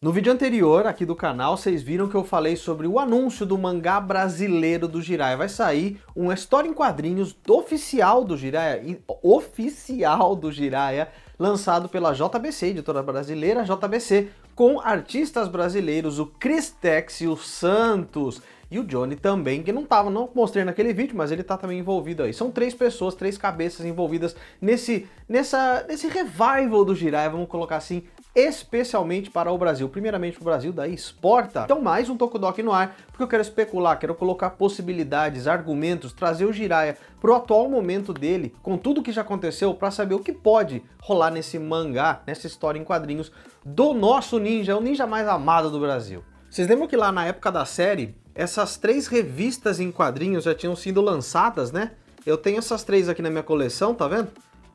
No vídeo anterior aqui do canal, vocês viram que eu falei sobre o anúncio do mangá brasileiro do Jiraiya. Vai sair uma história em quadrinhos do oficial do Jiraiya, oficial do Jiraiya, lançado pela JBC, editora brasileira JBC, com artistas brasileiros, o Chris Tex e o Santos. E o Johnny também, que não estava, não mostrei naquele vídeo, mas ele está também envolvido aí. São três pessoas, três cabeças envolvidas nesse, nessa, nesse revival do Jiraiya, vamos colocar assim, especialmente para o Brasil. Primeiramente para o Brasil, daí exporta. Então mais um Tokudok no ar, porque eu quero especular, quero colocar possibilidades, argumentos, trazer o Jiraiya o atual momento dele, com tudo que já aconteceu, para saber o que pode rolar nesse mangá, nessa história em quadrinhos do nosso ninja, o ninja mais amado do Brasil. Vocês lembram que lá na época da série, essas três revistas em quadrinhos já tinham sido lançadas, né? Eu tenho essas três aqui na minha coleção, tá vendo?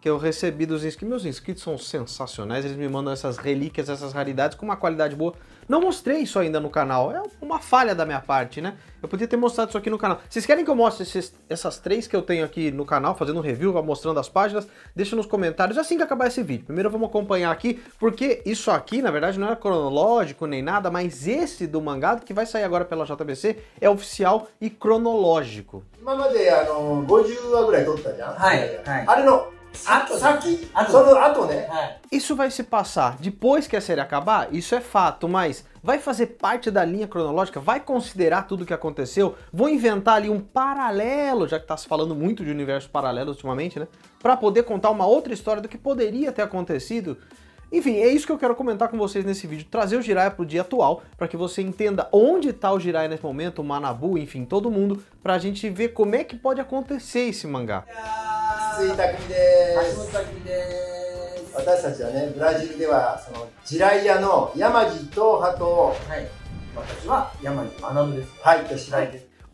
que eu recebi dos inscritos. Meus inscritos são sensacionais, eles me mandam essas relíquias, essas raridades com uma qualidade boa. Não mostrei isso ainda no canal, é uma falha da minha parte, né? Eu podia ter mostrado isso aqui no canal. Vocês querem que eu mostre esses, essas três que eu tenho aqui no canal, fazendo um review, mostrando as páginas? Deixa nos comentários assim que acabar esse vídeo. Primeiro vamos acompanhar aqui, porque isso aqui, na verdade, não é cronológico nem nada, mas esse do mangado, que vai sair agora pela JBC, é oficial e cronológico. 今まであの50話ぐらい撮ったじゃん。はい。はい、あれの né? Né? É. Isso vai se passar depois que a série acabar, isso é fato, mas vai fazer parte da linha cronológica? Vai considerar tudo o que aconteceu? Vou inventar ali um paralelo, já que está se falando muito de universo paralelo ultimamente, né? Para poder contar uma outra história do que poderia ter acontecido. Enfim, é isso que eu quero comentar com vocês nesse vídeo, trazer o Jiraiya pro dia atual, para que você entenda onde está o Jiraiya nesse momento, o Manabu, enfim, todo mundo, para a gente ver como é que pode acontecer esse mangá. Yeah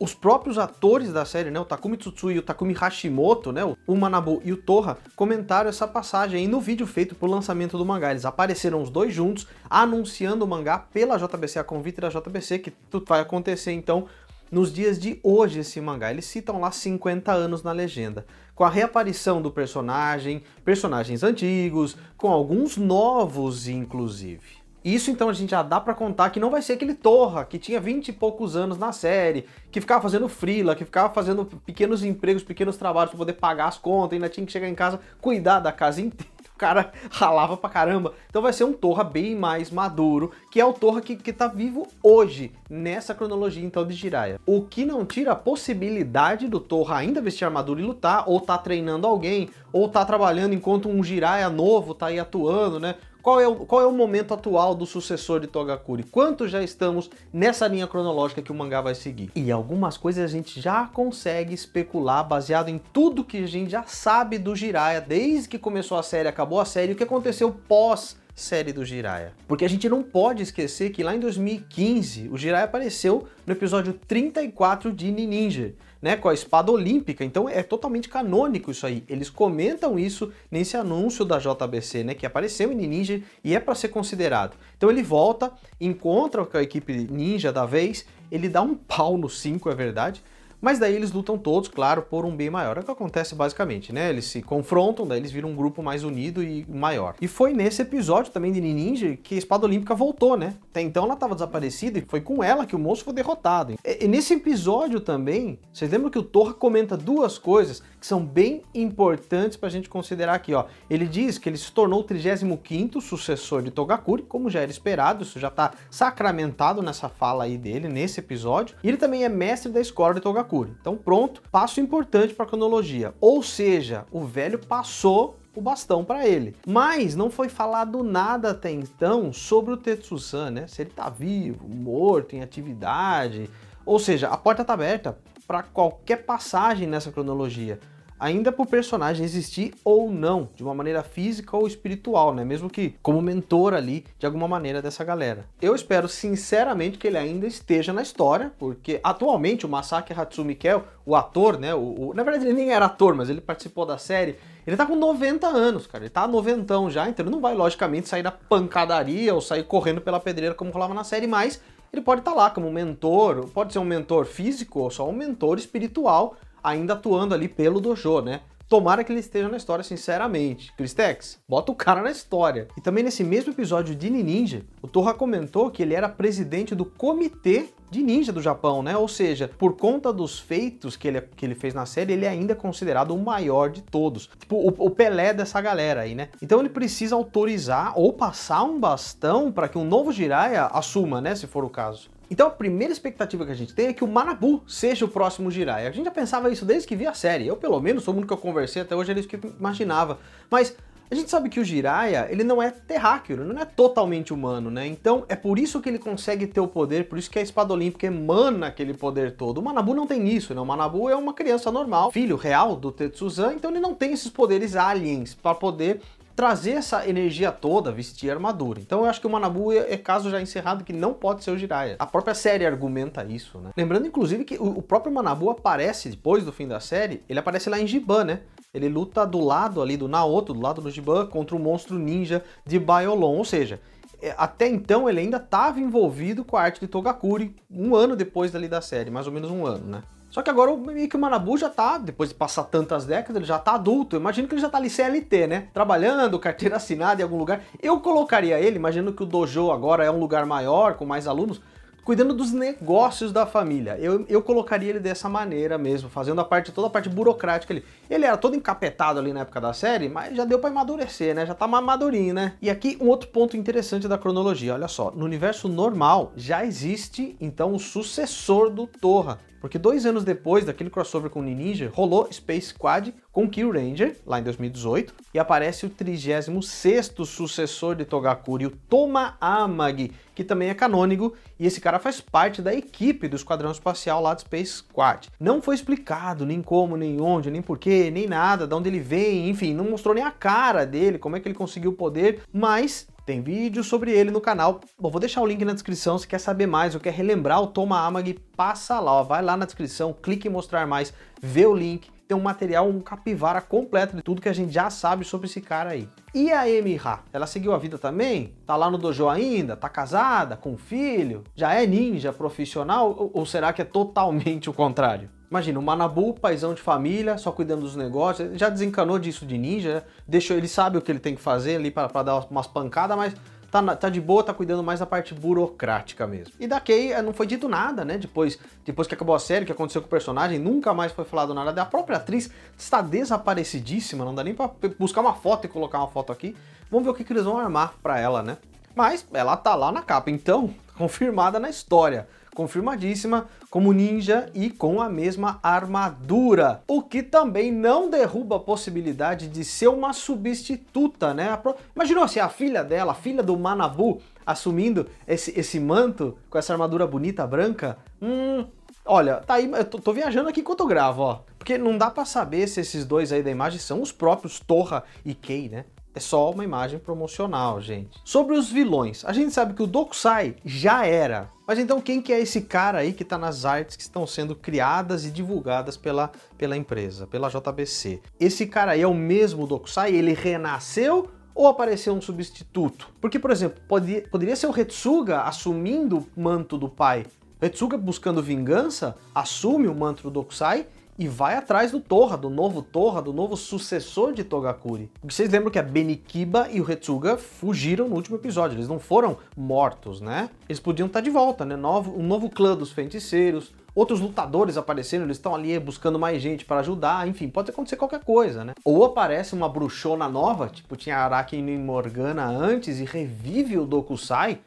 os próprios atores da série, né, o Takumi Tsutsui e o Takumi Hashimoto, né, o Manabu e o Torra, comentaram essa passagem aí no vídeo feito para o lançamento do mangá. Eles apareceram os dois juntos, anunciando o mangá pela JBC, a convite da JBC, que tudo vai acontecer então nos dias de hoje esse mangá. Eles citam lá 50 anos na legenda, com a reaparição do personagem, personagens antigos, com alguns novos inclusive. Isso então a gente já dá para contar que não vai ser aquele Torra que tinha 20 e poucos anos na série, que ficava fazendo freela, que ficava fazendo pequenos empregos, pequenos trabalhos para poder pagar as contas, ainda tinha que chegar em casa, cuidar da casa inteira cara ralava pra caramba. Então vai ser um Torra bem mais maduro, que é o Torra que, que tá vivo hoje, nessa cronologia então de Jiraiya. O que não tira a possibilidade do Torra ainda vestir armadura e lutar, ou tá treinando alguém, ou tá trabalhando enquanto um Jiraiya novo tá aí atuando, né? Qual é, o, qual é o momento atual do sucessor de Togakuri? Quanto já estamos nessa linha cronológica que o mangá vai seguir? E algumas coisas a gente já consegue especular baseado em tudo que a gente já sabe do Jiraiya desde que começou a série, acabou a série, o que aconteceu pós série do Jiraya. Porque a gente não pode esquecer que lá em 2015 o Jiraya apareceu no episódio 34 de Ninja, né, com a espada olímpica. Então é totalmente canônico isso aí. Eles comentam isso nesse anúncio da JBC, né, que apareceu em Ninja e é para ser considerado. Então ele volta, encontra com a equipe ninja da vez, ele dá um pau no 5, é verdade, mas daí eles lutam todos, claro, por um bem maior. É o que acontece basicamente, né? Eles se confrontam, daí eles viram um grupo mais unido e maior. E foi nesse episódio também de Ninja que a Espada Olímpica voltou, né? Até então ela estava desaparecida e foi com ela que o moço foi derrotado. E, e nesse episódio também, vocês lembram que o Torra comenta duas coisas que são bem importantes para a gente considerar aqui. Ó. Ele diz que ele se tornou o 35º sucessor de Togakuri, como já era esperado, isso já está sacramentado nessa fala aí dele, nesse episódio. E ele também é mestre da escola de Togakuri. Então pronto, passo importante para a cronologia. Ou seja, o velho passou o bastão para ele. Mas não foi falado nada até então sobre o Tetsusan, né? Se ele está vivo, morto, em atividade, ou seja, a porta está aberta para qualquer passagem nessa cronologia, ainda para o personagem existir ou não, de uma maneira física ou espiritual, né? Mesmo que como mentor ali, de alguma maneira, dessa galera. Eu espero sinceramente que ele ainda esteja na história, porque atualmente o Masaki Hatsumi Kel, o ator, né? O, o, na verdade ele nem era ator, mas ele participou da série. Ele tá com 90 anos, cara. Ele tá noventão já, então ele não vai, logicamente, sair da pancadaria ou sair correndo pela pedreira como rolava na série, mas ele pode estar tá lá como mentor, pode ser um mentor físico ou só um mentor espiritual, ainda atuando ali pelo dojo, né? Tomara que ele esteja na história, sinceramente. Cristex, bota o cara na história. E também nesse mesmo episódio de Ninja, o Torra comentou que ele era presidente do comitê de ninja do Japão, né? Ou seja, por conta dos feitos que ele, que ele fez na série, ele ainda é considerado o maior de todos. Tipo, o, o Pelé dessa galera aí, né? Então ele precisa autorizar ou passar um bastão para que um novo Jiraiya assuma, né? Se for o caso. Então a primeira expectativa que a gente tem é que o Manabu seja o próximo Jiraiya. A gente já pensava isso desde que vi a série. Eu, pelo menos, todo mundo que eu conversei até hoje era isso que eu imaginava. Mas a gente sabe que o Jiraiya, ele não é terráqueo, ele não é totalmente humano, né? Então é por isso que ele consegue ter o poder, por isso que a espada olímpica emana aquele poder todo. O Manabu não tem isso, né? O Manabu é uma criança normal, filho real do Tetsuzan, então ele não tem esses poderes aliens para poder trazer essa energia toda vestir armadura. Então eu acho que o Manabu é, é, caso já encerrado que não pode ser o Jiraiya. A própria série argumenta isso, né? Lembrando inclusive que o, próprio Manabu aparece depois do fim da série, ele aparece lá em Giban, né? Ele luta do lado ali do Naoto, do lado do Giban, contra o monstro ninja de Baiolon, ou seja, é, até então ele ainda estava envolvido com a arte de Togakuri, um ano depois dali da série, mais ou menos um ano, né? Só que agora meio que o Manabu já tá, depois de passar tantas décadas, ele já tá adulto. Eu imagino que ele já tá ali CLT, né? Trabalhando, carteira assinada em algum lugar. Eu colocaria ele, imaginando que o dojo agora é um lugar maior, com mais alunos, cuidando dos negócios da família. Eu, eu colocaria ele dessa maneira mesmo, fazendo a parte toda a parte burocrática ali. Ele era todo encapetado ali na época da série, mas já deu para amadurecer, né? Já tá madurinho, né? E aqui um outro ponto interessante da cronologia, olha só. No universo normal já existe então o sucessor do Torra, porque dois anos depois daquele crossover com o Ninja, rolou Space Squad com Kill Ranger, lá em 2018, e aparece o 36 sucessor de Togakuri, o Toma Amagi, que também é canônico, e esse cara faz parte da equipe do Esquadrão Espacial lá do Space Squad. Não foi explicado nem como, nem onde, nem porquê, nem nada, de onde ele vem, enfim, não mostrou nem a cara dele, como é que ele conseguiu o poder, mas tem vídeo sobre ele no canal. Bom, vou deixar o link na descrição se quer saber mais ou quer relembrar o Toma Amag, passa lá, ó, vai lá na descrição, clique em mostrar mais, vê o link, tem um material, um capivara completo de tudo que a gente já sabe sobre esse cara aí. E a Amy Ela seguiu a vida também? Tá lá no dojo ainda? Tá casada? Com filho? Já é ninja profissional? Ou será que é totalmente o contrário? Imagina, o Manabu, paizão de família, só cuidando dos negócios, já desencanou disso de ninja, né? deixou, ele sabe o que ele tem que fazer ali para dar umas pancadas, mas tá, tá de boa, tá cuidando mais da parte burocrática mesmo. E da Kay eh, não foi dito nada, né? Depois, depois que acabou a série, que aconteceu com o personagem, nunca mais foi falado nada. A própria atriz está desaparecidíssima, não dá nem para buscar uma foto e colocar uma foto aqui. Vamos ver o que, que eles vão armar para ela, né? Mas ela tá lá na capa, então, confirmada na história confirmadíssima, como ninja e com a mesma armadura, o que também não derruba a possibilidade de ser uma substituta, né? Imaginou se assim, a filha dela, a filha do Manabu, assumindo esse, esse manto com essa armadura bonita branca? Hum, Olha, tá aí, eu tô, tô, viajando aqui enquanto eu gravo, ó. Porque não dá para saber se esses dois aí da imagem são os próprios Torra e Kei, né? É só uma imagem promocional, gente. Sobre os vilões, a gente sabe que o Dokusai já era mas então quem que é esse cara aí que está nas artes que estão sendo criadas e divulgadas pela, pela empresa, pela JBC? Esse cara aí é o mesmo do Okusai? Ele renasceu ou apareceu um substituto? Porque, por exemplo, pode, poderia ser o Retsuga assumindo o manto do pai. Retsuga, buscando vingança, assume o manto do Okusai e vai atrás do Torra, do novo Torra, do novo sucessor de Togakuri. Porque vocês lembram que a Benikiba e o Retsuga fugiram no último episódio, eles não foram mortos, né? Eles podiam estar tá de volta, né? Novo, um novo clã dos feiticeiros, outros lutadores aparecendo, eles estão ali buscando mais gente para ajudar, enfim, pode acontecer qualquer coisa, né? Ou aparece uma bruxona nova, tipo tinha Araki e Morgana antes e revive o Dokusai,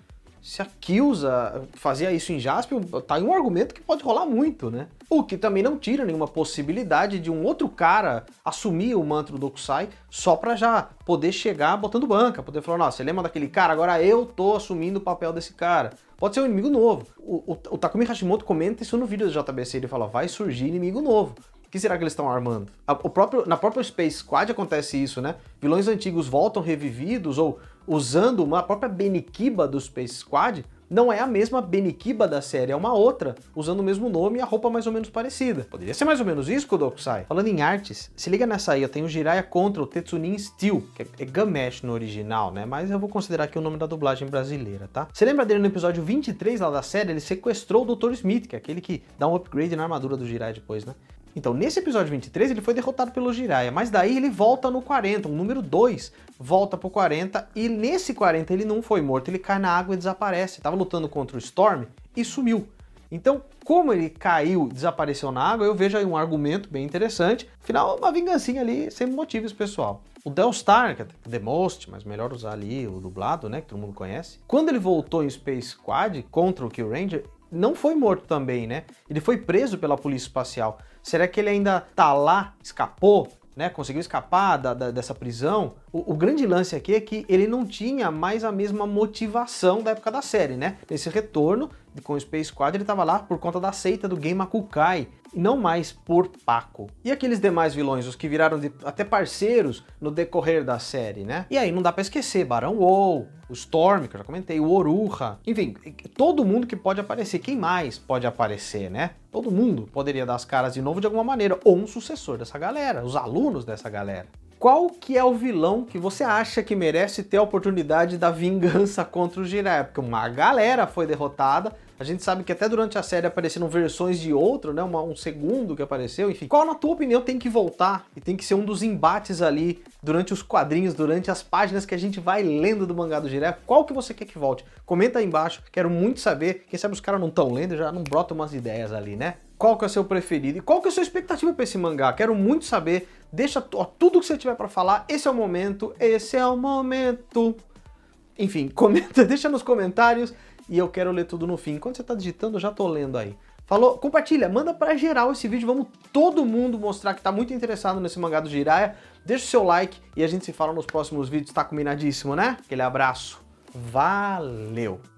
se a Kilza fazia isso em Jaspion, tá em um argumento que pode rolar muito, né? O que também não tira nenhuma possibilidade de um outro cara assumir o manto do Dokusai só pra já poder chegar botando banca, poder falar, nossa, você lembra daquele cara? Agora eu tô assumindo o papel desse cara. Pode ser um inimigo novo. O, o, o Takumi Hashimoto comenta isso no vídeo do JBC, ele fala, vai surgir inimigo novo O que será que eles estão armando? O próprio, na própria Space Squad acontece isso, né? Vilões antigos voltam revividos ou usando uma própria Benikiba do Space Squad, não é a mesma Benikiba da série, é uma outra, usando o mesmo nome e a roupa mais ou menos parecida. Poderia ser mais ou menos isso, Kodokusai? Falando em artes, se liga nessa aí, eu tenho Jiraiya contra o Tetsunin Steel, que é, é Gamesh no original, né? Mas eu vou considerar aqui o nome da dublagem brasileira, tá? Você lembra dele no episódio 23 lá da série? Ele sequestrou o Dr. Smith, que é aquele que dá um upgrade na armadura do Jiraiya depois, né? Então, nesse episódio 23, ele foi derrotado pelo Jiraiya, mas daí ele volta no 40, o número 2 volta pro 40, e nesse 40 ele não foi morto, ele cai na água e desaparece. Tava lutando contra o Storm e sumiu. Então, como ele caiu, desapareceu na água, eu vejo aí um argumento bem interessante. Afinal, uma vingancinha ali, sem motivos, pessoal. O Delstar, que é The Most, mas melhor usar ali o dublado, né, que todo mundo conhece. Quando ele voltou em Space Squad contra o Kill Ranger, não foi morto também, né? Ele foi preso pela polícia espacial. Será que ele ainda tá lá, escapou, né? Conseguiu escapar da, da, dessa prisão? O, o, grande lance aqui é que ele não tinha mais a mesma motivação da época da série, né? Esse retorno com o Space Squad, ele estava lá por conta da seita do Game Makukai, e não mais por Paco. E aqueles demais vilões, os que viraram de, até parceiros no decorrer da série, né? E aí não dá para esquecer Barão Wow, o Storm, que eu já comentei, o Oruha, enfim, todo mundo que pode aparecer. Quem mais pode aparecer, né? Todo mundo poderia dar as caras de novo de alguma maneira, ou um sucessor dessa galera, os alunos dessa galera qual que é o vilão que você acha que merece ter a oportunidade da vingança contra o Jiraiya? Porque uma galera foi derrotada a gente sabe que até durante a série apareceram versões de outro, né? Uma, um segundo que apareceu, enfim. Qual, na tua opinião, tem que voltar e tem que ser um dos embates ali durante os quadrinhos, durante as páginas que a gente vai lendo do mangá do Jiré? Qual que você quer que volte? Comenta aí embaixo, quero muito saber. Quem sabe os caras não estão lendo, já não brotam umas ideias ali, né? Qual que é o seu preferido? E qual que é a sua expectativa para esse mangá? Quero muito saber. Deixa tudo que você tiver para falar. Esse é o momento. Esse é o momento. Enfim, comenta, deixa nos comentários e eu quero ler tudo no fim. Enquanto você está digitando, eu já estou lendo aí. Falou, compartilha, manda para geral esse vídeo, vamos todo mundo mostrar que está muito interessado nesse mangá do Jiraiya. Deixa o seu like e a gente se fala nos próximos vídeos, tá combinadíssimo, né? Aquele abraço. Valeu!